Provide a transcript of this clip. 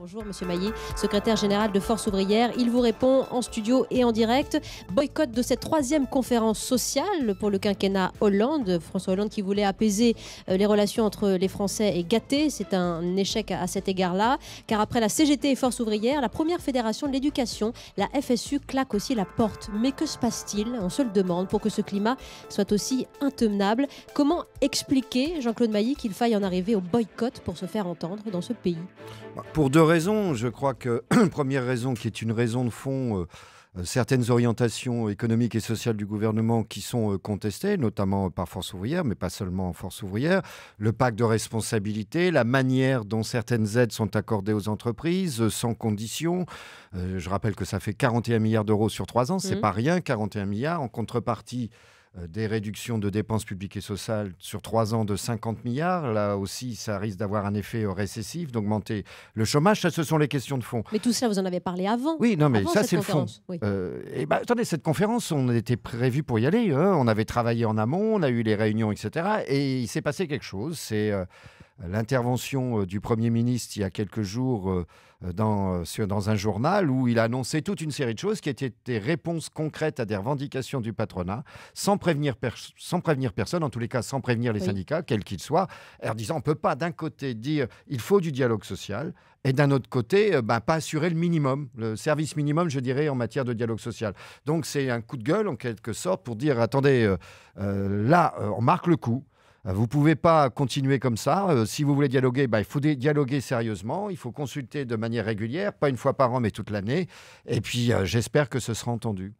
Bonjour Monsieur Mailly, secrétaire général de Force ouvrière. Il vous répond en studio et en direct. Boycott de cette troisième conférence sociale pour le quinquennat Hollande. François Hollande qui voulait apaiser euh, les relations entre les Français et gâté C'est un échec à cet égard-là. Car après la CGT et Force ouvrière, la première fédération de l'éducation, la FSU, claque aussi la porte. Mais que se passe-t-il On se le demande pour que ce climat soit aussi intenable. Comment expliquer, Jean-Claude Mailly, qu'il faille en arriver au boycott pour se faire entendre dans ce pays bah, Pour je crois que, première raison qui est une raison de fond, euh, euh, certaines orientations économiques et sociales du gouvernement qui sont euh, contestées, notamment par Force ouvrière, mais pas seulement Force ouvrière, le pacte de responsabilité, la manière dont certaines aides sont accordées aux entreprises, sans condition. je rappelle que ça fait 41 milliards d'euros sur trois ans, c'est mmh. pas rien, 41 milliards. En contrepartie, euh, des réductions de dépenses publiques et sociales sur trois ans de 50 milliards. Là aussi, ça risque d'avoir un effet euh, récessif, d'augmenter le chômage. Ça, ce sont les questions de fond. Mais tout ça, vous en avez parlé avant. Oui, non, mais ça, c'est le fond. Euh, et ben, attendez, cette conférence, on était prévu pour y aller. Hein. On avait travaillé en amont, on a eu les réunions, etc. Et il s'est passé quelque chose. C'est l'intervention euh, du Premier ministre il y a quelques jours euh, euh, dans, un journal où il a annoncé toute une série de choses qui étaient des réponses concrètes à des revendications du patronat, sans prévenir, sans prévenir personne, en tous les cas sans prévenir les syndicats, quels qu'ils soient, en disant on ne peut pas d'un côté dire il faut du dialogue social, et d'un autre côté, ben, pas assurer le minimum, le service minimum, je dirais, en matière de dialogue social. Donc c'est un coup de gueule, en quelque sorte, pour dire, attendez, là, on marque le coup, euh, vous ne pouvez pas continuer comme ça. Euh, si vous voulez dialoguer, bah, il faut dialoguer sérieusement. Il faut consulter de manière régulière, pas une fois par an, mais toute l'année. Et puis, euh, j'espère que ce sera entendu.